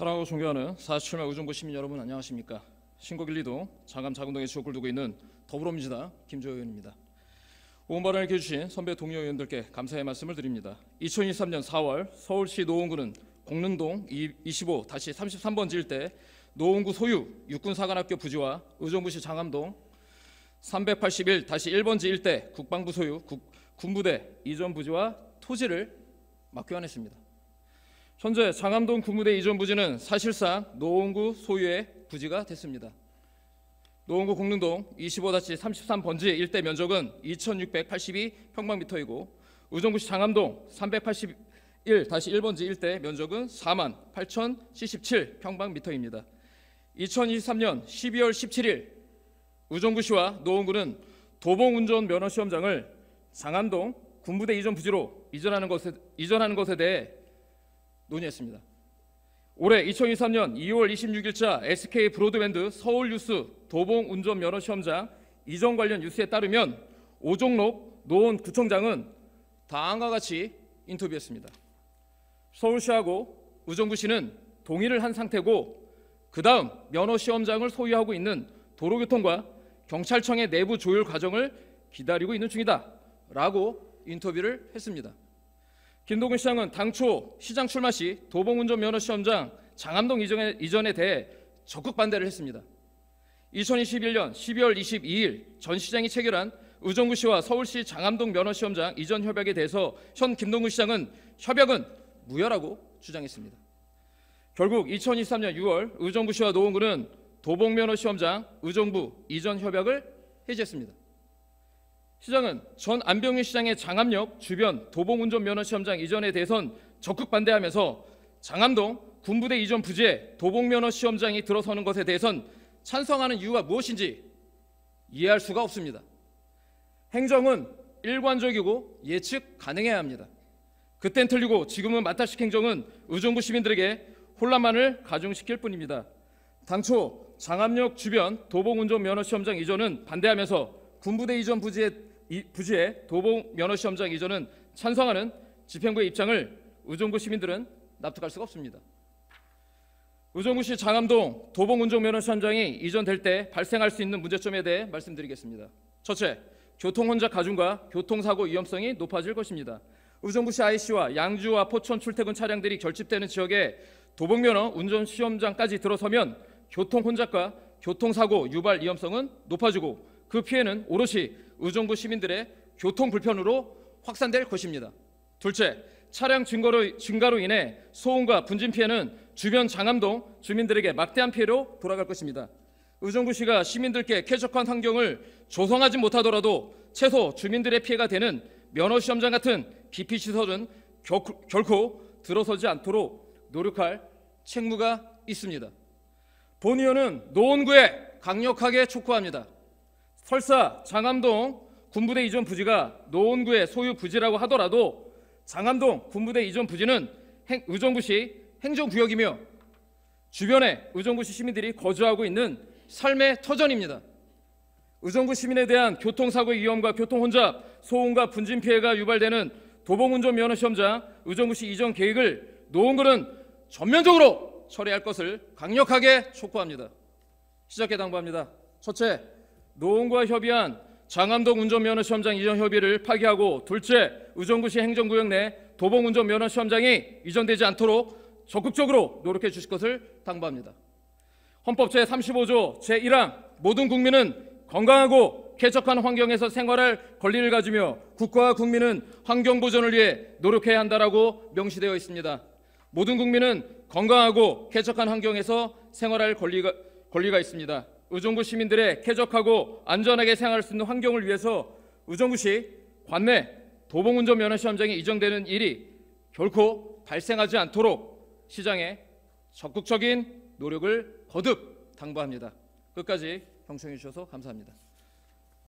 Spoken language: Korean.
사랑하고 존경하는 4 7명 우정고 시민 여러분 안녕하십니까? 신곡 1리동 장감 자군동에 지역을 두고 있는 더불어민주당 김조 의원입니다. 오 발언을 해주신 선배 동료 의원들께 감사의 말씀을 드립니다. 2023년 4월 서울시 노원구는 공릉동 25-33번 지일대 노원구 소유 육군사관학교 부지와 의정부시 장암동 381-1번지 일대 국방부 소유 국, 군부대 이전 부지와 토지를 맞교환했습니다. 현재 장암동 구무대 이전 부지는 사실상 노원구 소유의 부지가 됐습니다. 노원구 공릉동 25-33번지 일대 면적은 2,682평방미터이고 의정부시 장암동 381-1번지 일대 면적은 4 8,077평방미터입니다. 2023년 12월 17일 의정부시와 노원구는 도봉운전 면허시험장을 장암동 군부대 이전 부지로 이전하는 것에, 이전하는 것에 대해 논의했습니다. 올해 2023년 2월 26일자 SK 브로드밴드 서울 뉴스 도봉 운전 면허 시험장 이전 관련 뉴스에 따르면 오종록 노원 구청장은 다음과 같이 인터뷰했습니다. 서울시하고 우정구시는 동의를 한 상태고 그 다음 면허 시험장을 소유하고 있는 도로교통과 경찰청의 내부 조율 과정을 기다리고 있는 중이다 라고 인터뷰를 했습니다. 김동균 시장은 당초 시장 출마 시 도봉운전 면허 시험장 장암동 이전에, 이전에 대해 적극 반대를 했습니다. 2021년 12월 22일 전 시장이 체결한 의정부 시와 서울시 장암동 면허 시험장 이전 협약에 대해서 현 김동균 시장은 협약은 무효라고 주장했습니다. 결국 2023년 6월 의정부 시와 노원구는 도봉면허 시험장 의정부 이전 협약을 해지했습니다. 시장은 전 안병윤 시장의 장암역 주변 도봉운전 면허시험장 이전에 대해선 적극 반대하면서 장암동 군부대 이전 부지에 도봉면허 시험장이 들어서는 것에 대해선 찬성하는 이유가 무엇인지 이해할 수가 없습니다. 행정은 일관적이고 예측 가능해야 합니다. 그땐 틀리고 지금은 마타식 행정은 의정부 시민들에게 혼란만을 가중시킬 뿐입니다. 당초 장암역 주변 도봉운전 면허 시험장 이전은 반대하면서 군부대 이전 부지에 부지의 도봉 면허시험장 이전은 찬성하는 집행부의 입장을 의정부 시민들은 납득할 수가 없습니다. 의정부시 장암동 도봉운정면허시험장이 이전될 때 발생할 수 있는 문제점에 대해 말씀드리겠습니다. 첫째, 교통 혼잡 가중과 교통사고 위험성이 높아질 것입니다. 의정부시 IC와 양주와 포천 출퇴근 차량들이 결집되는 지역에 도봉면허 운전시험장까지 들어서면 교통 혼잡과 교통사고 유발 위험성은 높아지고 그 피해는 오롯이 의정부 시민들의 교통 불편으로 확산될 것입니다. 둘째, 차량 증가로, 증가로 인해 소음과 분진 피해는 주변 장암동 주민들에게 막대한 피해로 돌아갈 것입니다. 의정부시가 시민들께 쾌적한 환경을 조성하지 못하더라도 최소 주민들의 피해가 되는 면허시험장 같은 기피시설은 결코 들어서지 않도록 노력할 책무가 있습니다. 본 의원은 노원구에 강력하게 촉구합니다. 설사 장암동 군부대 이전 부지가 노원구의 소유 부지라고 하더라도 장암동 군부대 이전 부지는 행, 의정부시 행정구역이며 주변에 의정부시 시민들이 거주하고 있는 삶의 터전입니다. 의정부 시민에 대한 교통사고 위험과 교통혼잡, 소음과 분진 피해가 유발되는 도봉운전 면허 시험장 의정부시 이전 계획을 노원구는 전면적으로 처리할 것을 강력하게 촉구합니다. 시작해 당부합니다. 첫째, 노원과 협의한 장암동 운전면허 시험장 이전 협의를 파기하고 둘째, 의정부시 행정구역 내 도봉 운전면허 시험장이 이전되지 않도록 적극적으로 노력해 주실 것을 당부합니다. 헌법 제35조 제1항 모든 국민은 건강하고 쾌적한 환경에서 생활할 권리를 가지며 국가와 국민은 환경 보존을 위해 노력해야 한다라고 명시되어 있습니다. 모든 국민은 건강하고 쾌적한 환경에서 생활할 권리가, 권리가 있습니다. 의정부 시민들의 쾌적하고 안전하게 생활할 수 있는 환경을 위해서 의정부시 관내 도봉운전 면허시험장이 이전되는 일이 결코 발생하지 않도록 시장에 적극적인 노력을 거듭 당부합니다. 끝까지 경청해 주셔서 감사합니다.